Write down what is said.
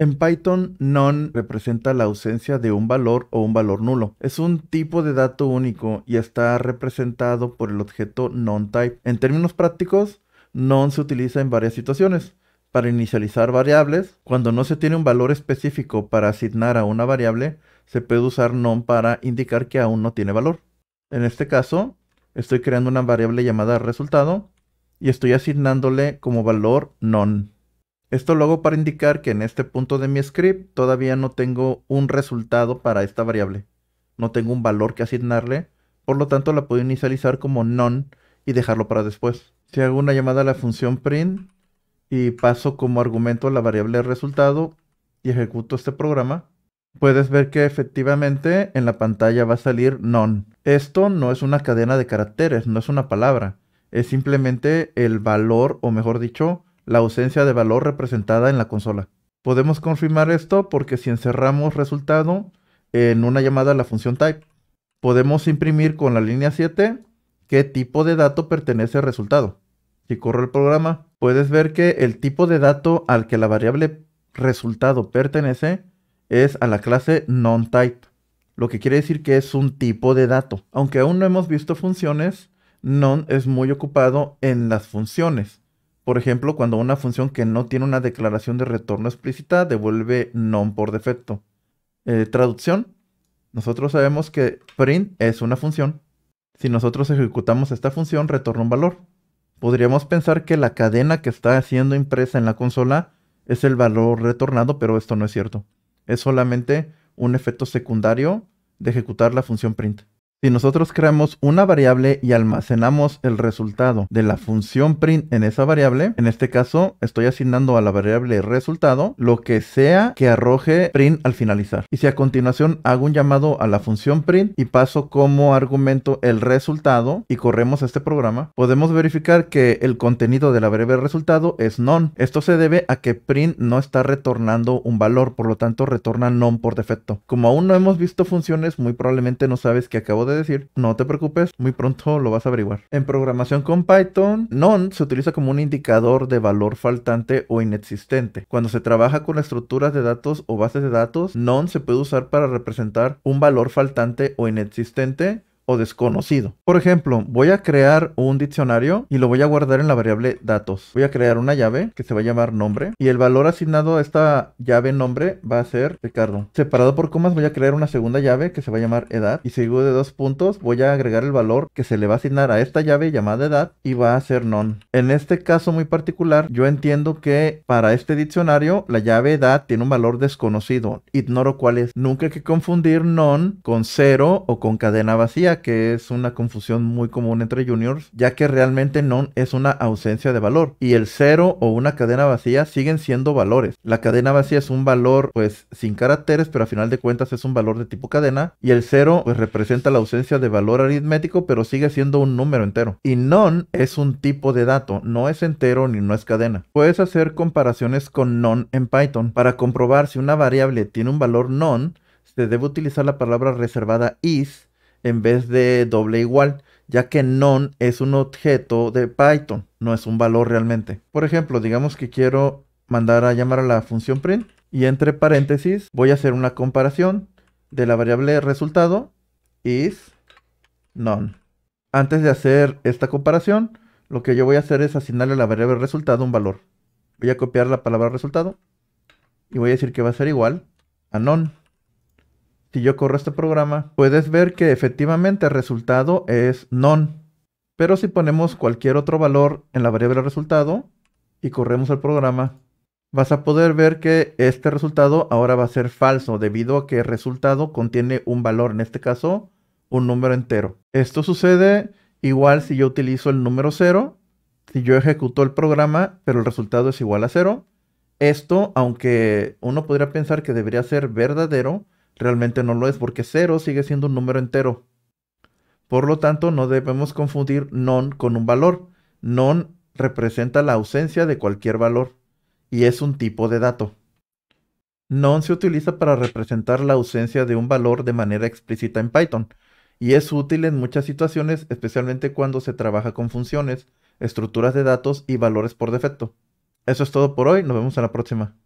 En Python, none representa la ausencia de un valor o un valor nulo. Es un tipo de dato único y está representado por el objeto nonType. En términos prácticos, none se utiliza en varias situaciones. Para inicializar variables, cuando no se tiene un valor específico para asignar a una variable, se puede usar none para indicar que aún no tiene valor. En este caso, estoy creando una variable llamada resultado y estoy asignándole como valor none. Esto lo hago para indicar que en este punto de mi script todavía no tengo un resultado para esta variable. No tengo un valor que asignarle, por lo tanto la puedo inicializar como none y dejarlo para después. Si hago una llamada a la función print y paso como argumento la variable resultado y ejecuto este programa, puedes ver que efectivamente en la pantalla va a salir none. Esto no es una cadena de caracteres, no es una palabra, es simplemente el valor o mejor dicho, la ausencia de valor representada en la consola. Podemos confirmar esto porque si encerramos resultado en una llamada a la función type, podemos imprimir con la línea 7 qué tipo de dato pertenece al resultado. Si corro el programa, puedes ver que el tipo de dato al que la variable resultado pertenece es a la clase non-type, lo que quiere decir que es un tipo de dato. Aunque aún no hemos visto funciones, non es muy ocupado en las funciones. Por ejemplo, cuando una función que no tiene una declaración de retorno explícita devuelve non por defecto. Eh, traducción. Nosotros sabemos que print es una función. Si nosotros ejecutamos esta función, retorna un valor. Podríamos pensar que la cadena que está siendo impresa en la consola es el valor retornado, pero esto no es cierto. Es solamente un efecto secundario de ejecutar la función print. Si nosotros creamos una variable y almacenamos el resultado de la función print en esa variable, en este caso estoy asignando a la variable resultado lo que sea que arroje print al finalizar. Y si a continuación hago un llamado a la función print y paso como argumento el resultado y corremos este programa, podemos verificar que el contenido de la variable resultado es none. Esto se debe a que print no está retornando un valor, por lo tanto retorna none por defecto. Como aún no hemos visto funciones, muy probablemente no sabes que acabo de decir, no te preocupes, muy pronto lo vas a averiguar. En programación con Python, non se utiliza como un indicador de valor faltante o inexistente. Cuando se trabaja con estructuras de datos o bases de datos, non se puede usar para representar un valor faltante o inexistente o desconocido. Por ejemplo, voy a crear un diccionario y lo voy a guardar en la variable datos. Voy a crear una llave que se va a llamar nombre y el valor asignado a esta llave nombre va a ser Ricardo. Separado por comas voy a crear una segunda llave que se va a llamar edad y seguido de dos puntos voy a agregar el valor que se le va a asignar a esta llave llamada edad y va a ser non. En este caso muy particular yo entiendo que para este diccionario la llave edad tiene un valor desconocido. Ignoro cuál es. Nunca hay que confundir non con cero o con cadena vacía que es una confusión muy común entre juniors, ya que realmente non es una ausencia de valor. Y el cero o una cadena vacía siguen siendo valores. La cadena vacía es un valor, pues, sin caracteres, pero a final de cuentas es un valor de tipo cadena. Y el cero, pues, representa la ausencia de valor aritmético, pero sigue siendo un número entero. Y non es un tipo de dato, no es entero ni no es cadena. Puedes hacer comparaciones con non en Python para comprobar si una variable tiene un valor non se debe utilizar la palabra reservada is en vez de doble igual, ya que non es un objeto de Python, no es un valor realmente. Por ejemplo, digamos que quiero mandar a llamar a la función print y entre paréntesis voy a hacer una comparación de la variable resultado is none. Antes de hacer esta comparación, lo que yo voy a hacer es asignarle a la variable resultado un valor. Voy a copiar la palabra resultado y voy a decir que va a ser igual a none si yo corro este programa, puedes ver que efectivamente el resultado es non. Pero si ponemos cualquier otro valor en la variable resultado y corremos el programa, vas a poder ver que este resultado ahora va a ser falso debido a que el resultado contiene un valor, en este caso un número entero. Esto sucede igual si yo utilizo el número 0, si yo ejecuto el programa pero el resultado es igual a 0. Esto, aunque uno podría pensar que debería ser verdadero, Realmente no lo es porque 0 sigue siendo un número entero. Por lo tanto, no debemos confundir non con un valor. Non representa la ausencia de cualquier valor y es un tipo de dato. Non se utiliza para representar la ausencia de un valor de manera explícita en Python y es útil en muchas situaciones, especialmente cuando se trabaja con funciones, estructuras de datos y valores por defecto. Eso es todo por hoy, nos vemos en la próxima.